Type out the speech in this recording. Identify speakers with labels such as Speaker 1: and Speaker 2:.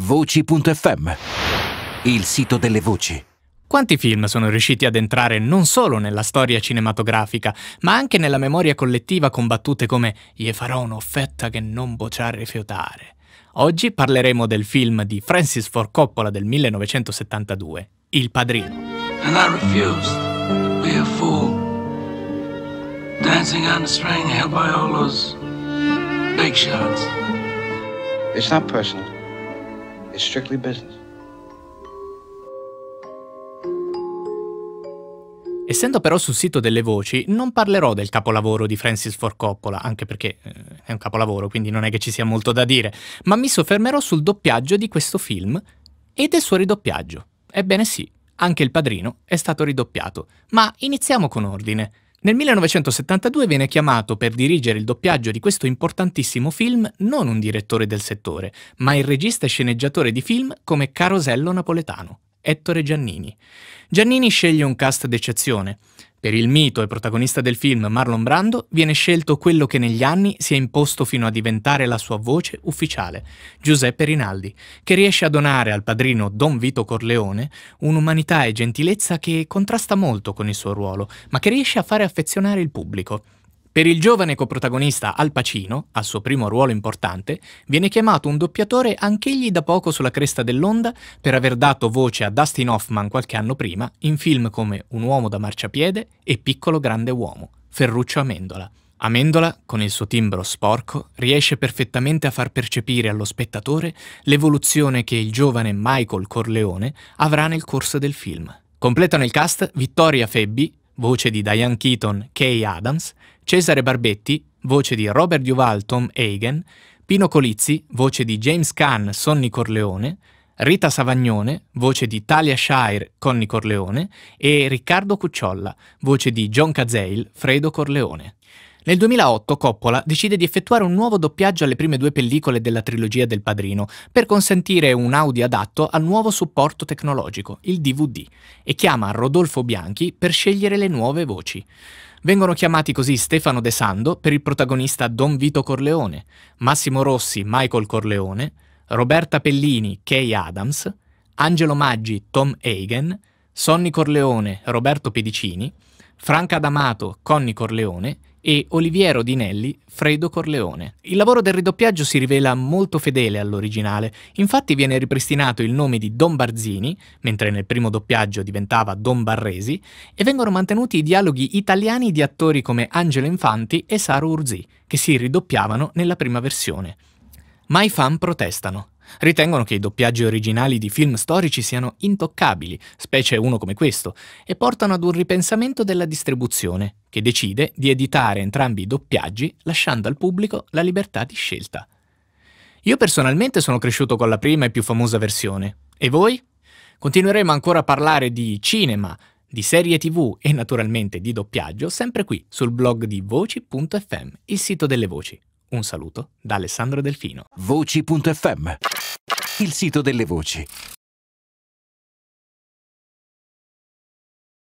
Speaker 1: Voci.fm, il sito delle voci. Quanti film sono riusciti ad entrare non solo nella storia cinematografica, ma anche nella memoria collettiva combattute come Gli farò un'offerta che non potrà rifiutare. Oggi parleremo del film di Francis Ford Coppola del 1972, Il padrino. And I refused to be a fool. Dancing on the string held by all those big shots. It's not personal. It's strictly business. Essendo però sul sito delle voci, non parlerò del capolavoro di Francis Ford Coppola, anche perché eh, è un capolavoro, quindi non è che ci sia molto da dire, ma mi soffermerò sul doppiaggio di questo film e del suo ridoppiaggio. Ebbene sì, anche il padrino è stato ridoppiato, ma iniziamo con ordine. Nel 1972 viene chiamato per dirigere il doppiaggio di questo importantissimo film non un direttore del settore, ma il regista e sceneggiatore di film come Carosello Napoletano, Ettore Giannini. Giannini sceglie un cast d'eccezione. Per il mito e protagonista del film Marlon Brando viene scelto quello che negli anni si è imposto fino a diventare la sua voce ufficiale, Giuseppe Rinaldi, che riesce a donare al padrino Don Vito Corleone un'umanità e gentilezza che contrasta molto con il suo ruolo, ma che riesce a fare affezionare il pubblico. Per il giovane coprotagonista Al Pacino, al suo primo ruolo importante, viene chiamato un doppiatore anch'egli da poco sulla cresta dell'onda per aver dato voce a Dustin Hoffman qualche anno prima in film come Un uomo da marciapiede e Piccolo grande uomo, Ferruccio Amendola. Amendola, con il suo timbro sporco, riesce perfettamente a far percepire allo spettatore l'evoluzione che il giovane Michael Corleone avrà nel corso del film. Completano il cast Vittoria Febbi, voce di Diane Keaton, Kay Adams, Cesare Barbetti, voce di Robert Duval, Tom Hagen, Pino Colizzi, voce di James Caan, Sonny Corleone, Rita Savagnone, voce di Talia Shire, Conny Corleone, e Riccardo Cucciolla, voce di John Cazale, Fredo Corleone. Nel 2008 Coppola decide di effettuare un nuovo doppiaggio alle prime due pellicole della trilogia del Padrino per consentire un audio adatto al nuovo supporto tecnologico, il DVD, e chiama Rodolfo Bianchi per scegliere le nuove voci. Vengono chiamati così Stefano De Sando per il protagonista Don Vito Corleone, Massimo Rossi Michael Corleone, Roberta Pellini Kay Adams, Angelo Maggi Tom Hagen, Sonny Corleone Roberto Pedicini, Franca D'Amato Conny Corleone e Oliviero Dinelli, Fredo Corleone. Il lavoro del ridoppiaggio si rivela molto fedele all'originale, infatti viene ripristinato il nome di Don Barzini, mentre nel primo doppiaggio diventava Don Barresi, e vengono mantenuti i dialoghi italiani di attori come Angelo Infanti e Saro Urzi, che si ridoppiavano nella prima versione. Ma i fan protestano. Ritengono che i doppiaggi originali di film storici siano intoccabili, specie uno come questo, e portano ad un ripensamento della distribuzione, che decide di editare entrambi i doppiaggi lasciando al pubblico la libertà di scelta. Io personalmente sono cresciuto con la prima e più famosa versione. E voi? Continueremo ancora a parlare di cinema, di serie tv e naturalmente di doppiaggio sempre qui sul blog di voci.fm, il sito delle voci. Un saluto da Alessandro Delfino. Voci.fm, il sito delle voci.